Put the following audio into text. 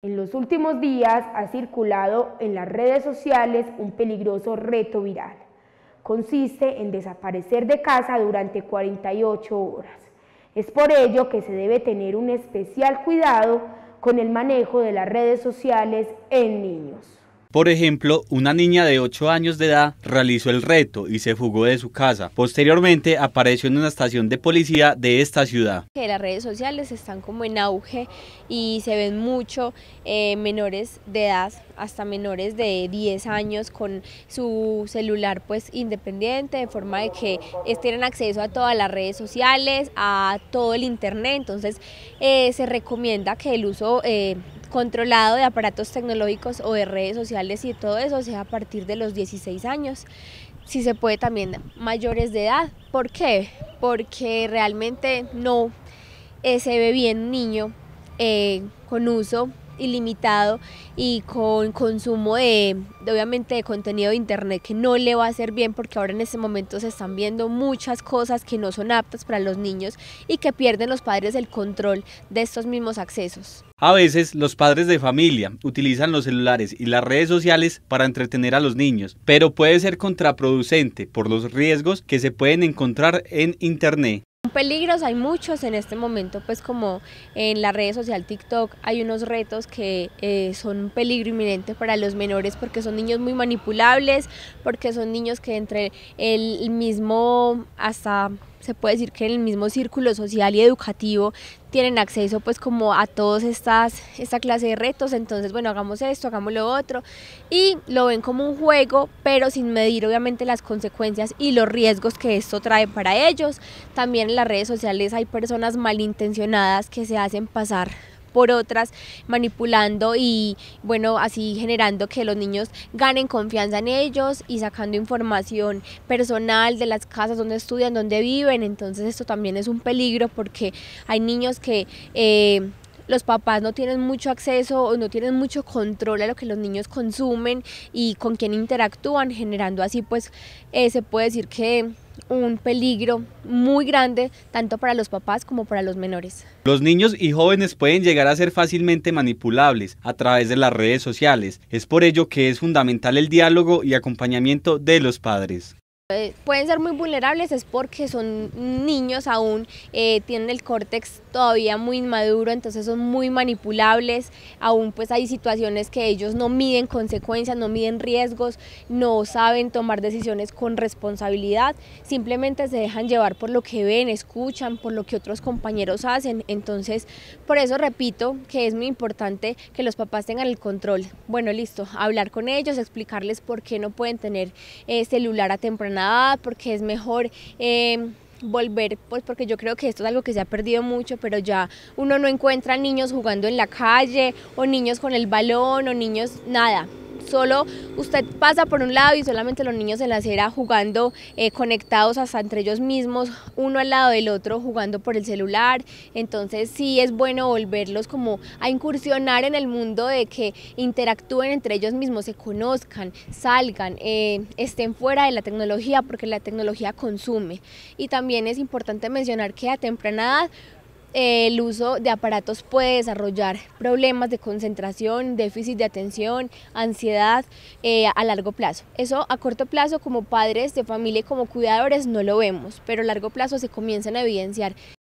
En los últimos días ha circulado en las redes sociales un peligroso reto viral. Consiste en desaparecer de casa durante 48 horas. Es por ello que se debe tener un especial cuidado con el manejo de las redes sociales en niños. Por ejemplo, una niña de 8 años de edad realizó el reto y se fugó de su casa. Posteriormente apareció en una estación de policía de esta ciudad. las redes sociales están como en auge y se ven mucho eh, menores de edad, hasta menores de 10 años con su celular pues independiente, de forma de que eh, tienen acceso a todas las redes sociales, a todo el internet. Entonces eh, se recomienda que el uso controlado de aparatos tecnológicos o de redes sociales y todo eso, o sea, a partir de los 16 años. Si se puede también mayores de edad. ¿Por qué? Porque realmente no eh, se ve bien niño eh, con uso ilimitado y con consumo de, obviamente de contenido de internet que no le va a hacer bien porque ahora en este momento se están viendo muchas cosas que no son aptas para los niños y que pierden los padres el control de estos mismos accesos. A veces los padres de familia utilizan los celulares y las redes sociales para entretener a los niños, pero puede ser contraproducente por los riesgos que se pueden encontrar en internet. Peligros hay muchos en este momento, pues como en la red social TikTok hay unos retos que eh, son un peligro inminente para los menores porque son niños muy manipulables, porque son niños que entre el mismo hasta se puede decir que en el mismo círculo social y educativo tienen acceso pues como a todos estas esta clase de retos, entonces bueno, hagamos esto, hagamos lo otro y lo ven como un juego, pero sin medir obviamente las consecuencias y los riesgos que esto trae para ellos. También en las redes sociales hay personas malintencionadas que se hacen pasar por otras, manipulando y bueno, así generando que los niños ganen confianza en ellos y sacando información personal de las casas donde estudian, donde viven. Entonces esto también es un peligro porque hay niños que... Eh, los papás no tienen mucho acceso o no tienen mucho control a lo que los niños consumen y con quién interactúan, generando así pues eh, se puede decir que un peligro muy grande tanto para los papás como para los menores. Los niños y jóvenes pueden llegar a ser fácilmente manipulables a través de las redes sociales. Es por ello que es fundamental el diálogo y acompañamiento de los padres. Eh, pueden ser muy vulnerables es porque son niños aún, eh, tienen el córtex todavía muy inmaduro, entonces son muy manipulables, aún pues hay situaciones que ellos no miden consecuencias, no miden riesgos, no saben tomar decisiones con responsabilidad, simplemente se dejan llevar por lo que ven, escuchan, por lo que otros compañeros hacen, entonces por eso repito que es muy importante que los papás tengan el control, bueno listo, hablar con ellos, explicarles por qué no pueden tener eh, celular a temprana porque es mejor... Em, volver, pues porque yo creo que esto es algo que se ha perdido mucho, pero ya uno no encuentra niños jugando en la calle o niños con el balón o niños nada solo usted pasa por un lado y solamente los niños en la acera jugando eh, conectados hasta entre ellos mismos, uno al lado del otro jugando por el celular, entonces sí es bueno volverlos como a incursionar en el mundo de que interactúen entre ellos mismos, se conozcan, salgan, eh, estén fuera de la tecnología porque la tecnología consume. Y también es importante mencionar que a temprana edad eh, el uso de aparatos puede desarrollar problemas de concentración, déficit de atención, ansiedad eh, a largo plazo. Eso a corto plazo como padres de familia y como cuidadores no lo vemos, pero a largo plazo se comienzan a evidenciar